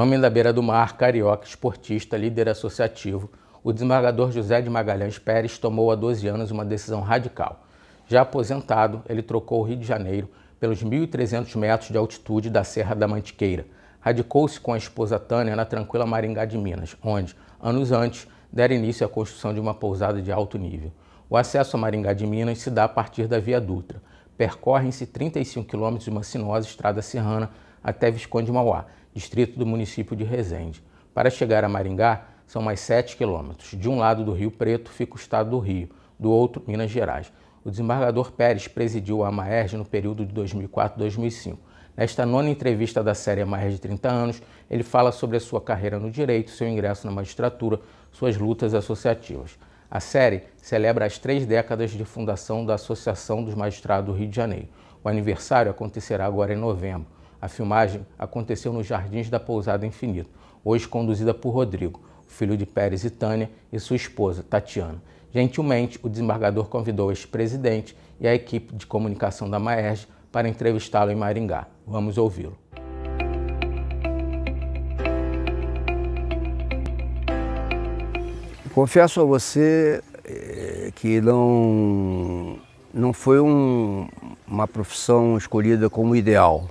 Homem da beira do mar, carioca, esportista, líder associativo, o desembargador José de Magalhães Pérez tomou há 12 anos uma decisão radical. Já aposentado, ele trocou o Rio de Janeiro pelos 1.300 metros de altitude da Serra da Mantiqueira. Radicou-se com a esposa Tânia na tranquila Maringá de Minas, onde, anos antes, dera início à construção de uma pousada de alto nível. O acesso a Maringá de Minas se dá a partir da Via Dutra. Percorrem-se 35 quilômetros de uma sinuosa estrada serrana até Visconde Mauá distrito do município de Resende. Para chegar a Maringá, são mais 7 quilômetros. De um lado do Rio Preto fica o estado do Rio, do outro, Minas Gerais. O desembargador Pérez presidiu a AMAERJ no período de 2004 2005. Nesta nona entrevista da série AMAERJ de 30 anos, ele fala sobre a sua carreira no direito, seu ingresso na magistratura, suas lutas associativas. A série celebra as três décadas de fundação da Associação dos Magistrados do Rio de Janeiro. O aniversário acontecerá agora em novembro. A filmagem aconteceu nos jardins da Pousada Infinito, hoje conduzida por Rodrigo, filho de Pérez e Tânia, e sua esposa, Tatiana. Gentilmente, o desembargador convidou o ex-presidente e a equipe de comunicação da Maerj para entrevistá-lo em Maringá. Vamos ouvi-lo. Confesso a você eh, que não, não foi um, uma profissão escolhida como ideal.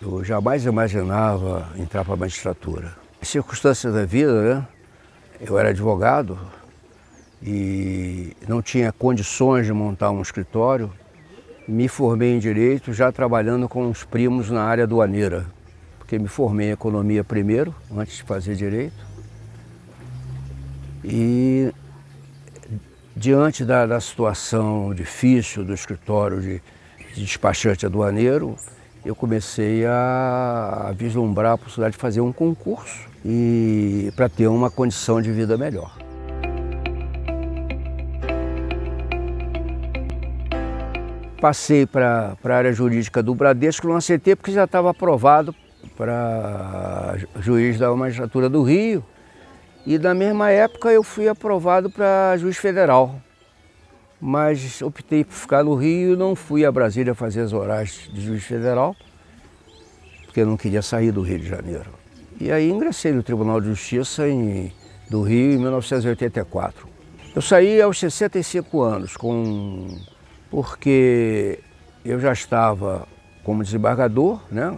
Eu jamais imaginava entrar para a magistratura. circunstâncias da vida, né? Eu era advogado e não tinha condições de montar um escritório. Me formei em direito já trabalhando com os primos na área aduaneira, porque me formei em economia primeiro, antes de fazer direito. E diante da, da situação difícil do escritório de, de despachante aduaneiro, eu comecei a, vislumbrar a possibilidade de fazer um concurso e para ter uma condição de vida melhor. Passei para a área jurídica do Bradesco, não aceitei porque já estava aprovado para juiz da magistratura do Rio. E na mesma época eu fui aprovado para juiz federal, mas optei por ficar no Rio, e não fui a Brasília fazer as orais de juiz federal porque eu não queria sair do Rio de Janeiro. E aí ingressei no Tribunal de Justiça em, do Rio em 1984. Eu saí aos 65 anos, com, porque eu já estava como desembargador, né?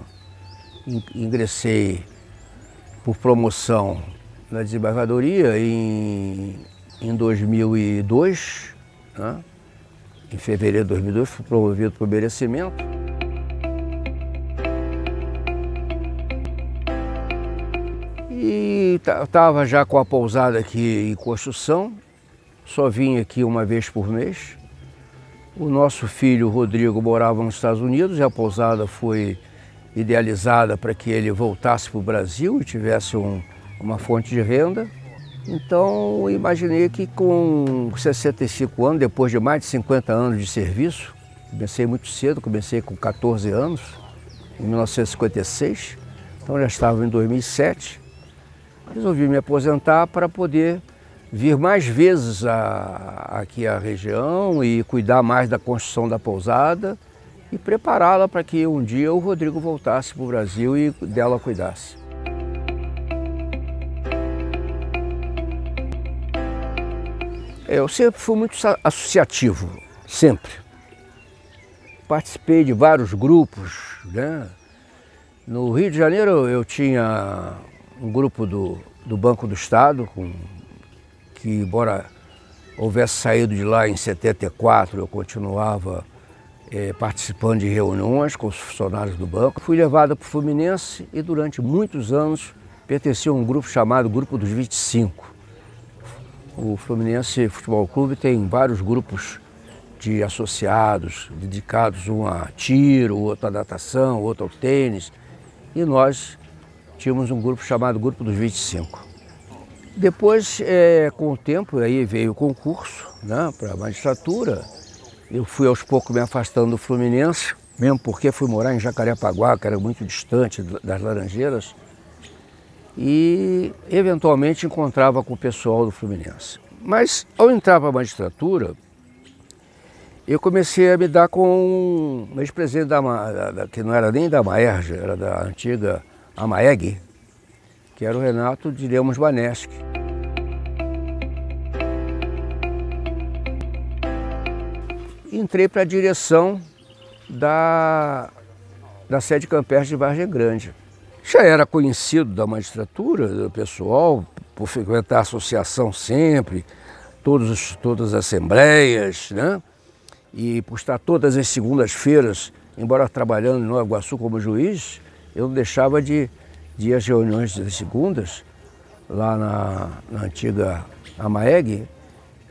ingressei por promoção na desembargadoria em, em 2002, né? em fevereiro de 2002, fui promovido por merecimento. estava já com a pousada aqui em construção, só vinha aqui uma vez por mês. O nosso filho Rodrigo morava nos Estados Unidos e a pousada foi idealizada para que ele voltasse para o Brasil e tivesse um, uma fonte de renda. Então, imaginei que com 65 anos, depois de mais de 50 anos de serviço, comecei muito cedo, comecei com 14 anos, em 1956, então já estava em 2007 resolvi me aposentar para poder vir mais vezes a, aqui à região e cuidar mais da construção da pousada e prepará-la para que um dia o Rodrigo voltasse para o Brasil e dela cuidasse. Eu sempre fui muito associativo, sempre. Participei de vários grupos, né? No Rio de Janeiro eu tinha um grupo do, do Banco do Estado, com, que embora houvesse saído de lá em 74, eu continuava é, participando de reuniões com os funcionários do banco. Fui levado para o Fluminense e durante muitos anos pertencia a um grupo chamado Grupo dos 25. O Fluminense Futebol Clube tem vários grupos de associados, dedicados um a tiro, outro a natação, outro ao tênis. E nós tínhamos um grupo chamado Grupo dos 25. Depois, é, com o tempo, aí veio o concurso né, para a magistratura. Eu fui aos poucos me afastando do Fluminense, mesmo porque fui morar em Jacarepaguá, que era muito distante das Laranjeiras, e eventualmente encontrava com o pessoal do Fluminense. Mas ao entrar para a magistratura, eu comecei a me dar com o ex-presidente da, da, que não era nem da Maerja, era da antiga a Maeg, que era o Renato de Lemos Baneschi. Entrei para a direção da, da sede campestre de Vargem Grande. Já era conhecido da magistratura, do pessoal, por frequentar a associação sempre, todos, todas as assembleias, né? E por estar todas as segundas-feiras, embora trabalhando em Nova Iguaçu como juiz, eu deixava de, de ir às reuniões de segundas, lá na, na antiga Amaeg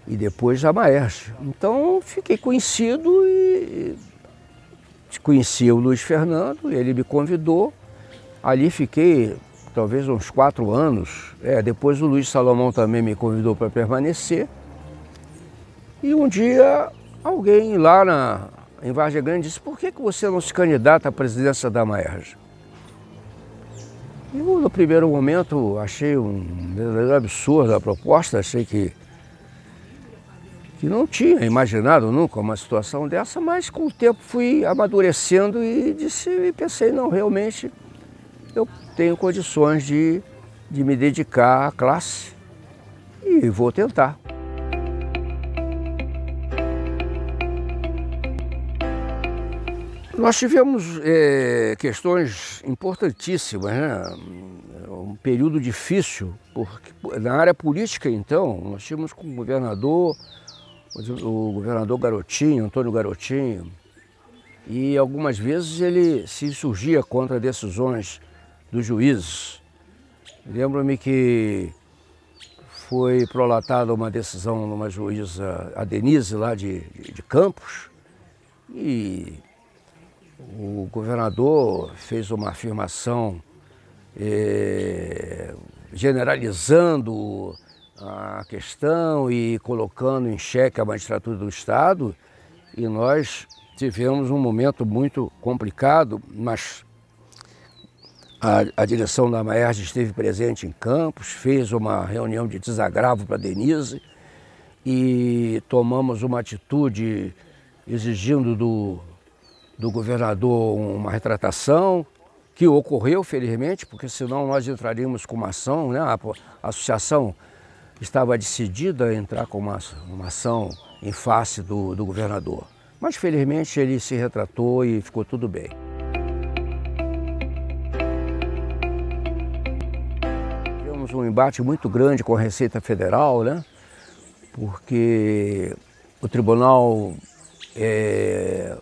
e depois a Maerch. Então fiquei conhecido e conheci o Luiz Fernando, ele me convidou. Ali fiquei talvez uns quatro anos. É, depois o Luiz Salomão também me convidou para permanecer. E um dia alguém lá na, em Vargem Grande disse, por que, que você não se candidata à presidência da Maerja? Eu, no primeiro momento, achei um absurdo a proposta, achei que, que não tinha imaginado nunca uma situação dessa, mas com o tempo fui amadurecendo e, disse, e pensei, não, realmente eu tenho condições de, de me dedicar à classe e vou tentar. Nós tivemos é, questões importantíssimas, né? um período difícil, porque na área política, então, nós tínhamos com o governador, o governador Garotinho, Antônio Garotinho, e algumas vezes ele se insurgia contra decisões dos juízes. Lembro-me que foi prolatada uma decisão de juíza, a Denise, lá de, de Campos, e o governador fez uma afirmação eh, generalizando a questão e colocando em xeque a magistratura do Estado, e nós tivemos um momento muito complicado, mas a, a direção da Maerj esteve presente em Campos, fez uma reunião de desagravo para Denise e tomamos uma atitude exigindo do do governador uma retratação, que ocorreu, felizmente, porque senão nós entraríamos com uma ação, né? a associação estava decidida a entrar com uma, uma ação em face do, do governador. Mas felizmente ele se retratou e ficou tudo bem. Tivemos um embate muito grande com a Receita Federal, né? porque o tribunal é,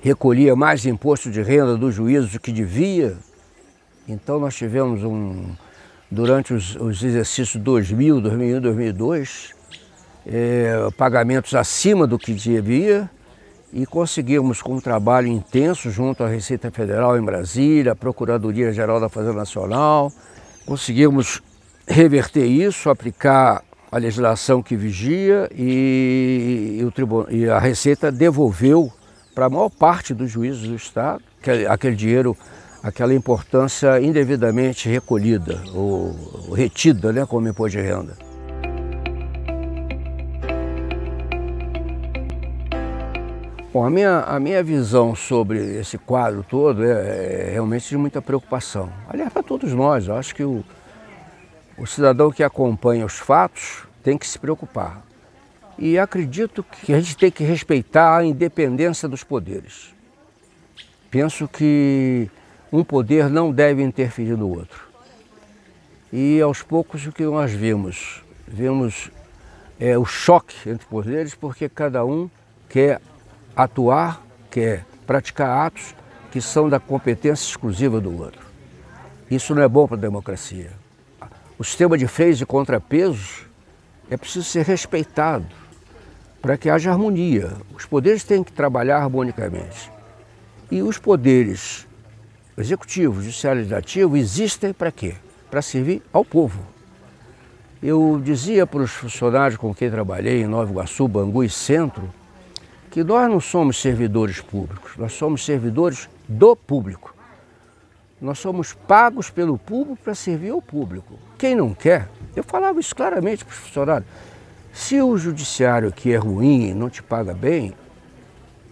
recolhia mais imposto de renda do juízo do que devia. Então nós tivemos um, durante os, os exercícios 2000, 2001, 2002, é, pagamentos acima do que devia e conseguimos, com um trabalho intenso junto à Receita Federal em Brasília, Procuradoria Geral da Fazenda Nacional, conseguimos reverter isso, aplicar a legislação que vigia e, e, e a Receita devolveu para a maior parte dos juízes do Estado, é aquele dinheiro, aquela importância indevidamente recolhida ou retida né, como imposto de renda. Bom, a minha, a minha visão sobre esse quadro todo é, é realmente de muita preocupação. Aliás, para todos nós, eu acho que o, o cidadão que acompanha os fatos tem que se preocupar. E acredito que a gente tem que respeitar a independência dos poderes. Penso que um poder não deve interferir no outro. E aos poucos o que nós vemos vemos é, o choque entre poderes, porque cada um quer atuar, quer praticar atos que são da competência exclusiva do outro. Isso não é bom para a democracia. O sistema de freios e contrapesos é preciso ser respeitado para que haja harmonia. Os poderes têm que trabalhar harmonicamente. E os poderes executivo, judiciário e legislativo existem para quê? Para servir ao povo. Eu dizia para os funcionários com quem trabalhei em Nova Iguaçu, Bangu e Centro, que nós não somos servidores públicos, nós somos servidores do público. Nós somos pagos pelo público para servir ao público. Quem não quer, eu falava isso claramente para os funcionários, se o judiciário que é ruim, não te paga bem,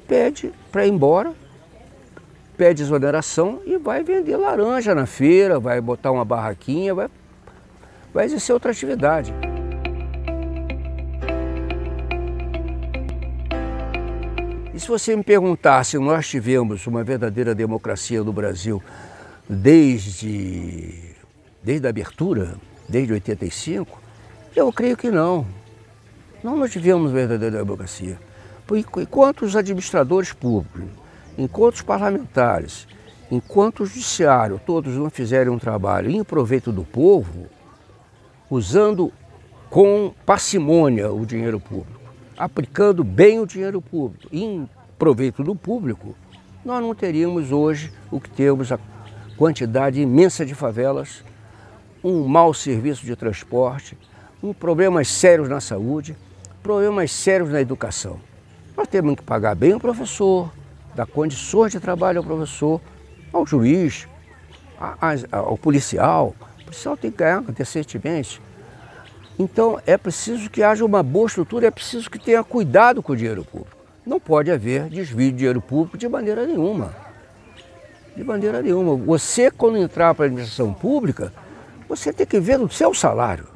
pede para ir embora, pede exoneração e vai vender laranja na feira, vai botar uma barraquinha, vai, vai exercer outra atividade. E se você me perguntar se nós tivemos uma verdadeira democracia no Brasil desde, desde a abertura, desde 85, eu creio que não. Não nós tivemos verdadeira democracia. Enquanto os administradores públicos, enquanto os parlamentares, enquanto o judiciário, todos não fizerem um trabalho em proveito do povo, usando com parcimônia o dinheiro público, aplicando bem o dinheiro público, em proveito do público, nós não teríamos hoje o que temos, a quantidade imensa de favelas, um mau serviço de transporte, um problemas sérios na saúde, problemas sérios na educação. Nós temos que pagar bem o professor, dar condições de trabalho ao professor, ao juiz, ao policial. O policial tem que ganhar decentemente. Então é preciso que haja uma boa estrutura, é preciso que tenha cuidado com o dinheiro público. Não pode haver desvio de dinheiro público de maneira nenhuma. De maneira nenhuma. Você, quando entrar para a administração pública, você tem que ver o seu salário.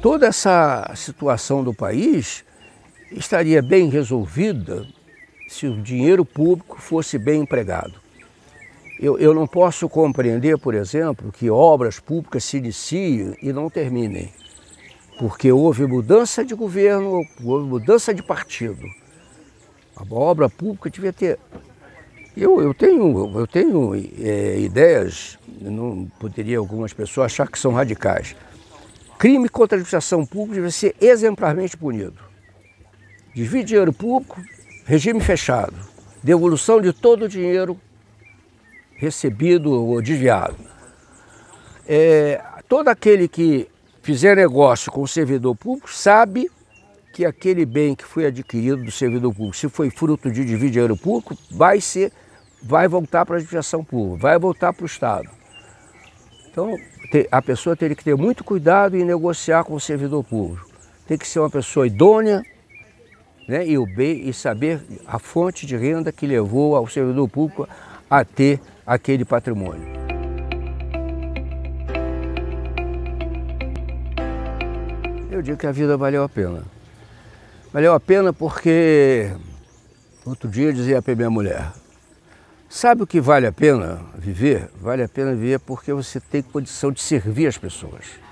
toda essa situação do país estaria bem resolvida se o dinheiro público fosse bem empregado. Eu, eu não posso compreender, por exemplo, que obras públicas se iniciem e não terminem, porque houve mudança de governo, houve mudança de partido. A obra pública devia ter. Eu, eu tenho, eu tenho é, ideias, não poderia algumas pessoas achar que são radicais, crime contra a administração pública deve ser exemplarmente punido. Desvio de dinheiro público, regime fechado. Devolução de todo o dinheiro recebido ou desviado. É, todo aquele que fizer negócio com o servidor público sabe que aquele bem que foi adquirido do servidor público, se foi fruto de desvio dinheiro público, vai ser, vai voltar para a administração pública, vai voltar para o Estado. Então, a pessoa teria que ter muito cuidado em negociar com o servidor público. Tem que ser uma pessoa idônea né, e, o bem, e saber a fonte de renda que levou ao servidor público a ter aquele patrimônio. Eu digo que a vida valeu a pena. Valeu a pena porque outro dia eu dizia para minha mulher, Sabe o que vale a pena viver? Vale a pena viver porque você tem condição de servir as pessoas.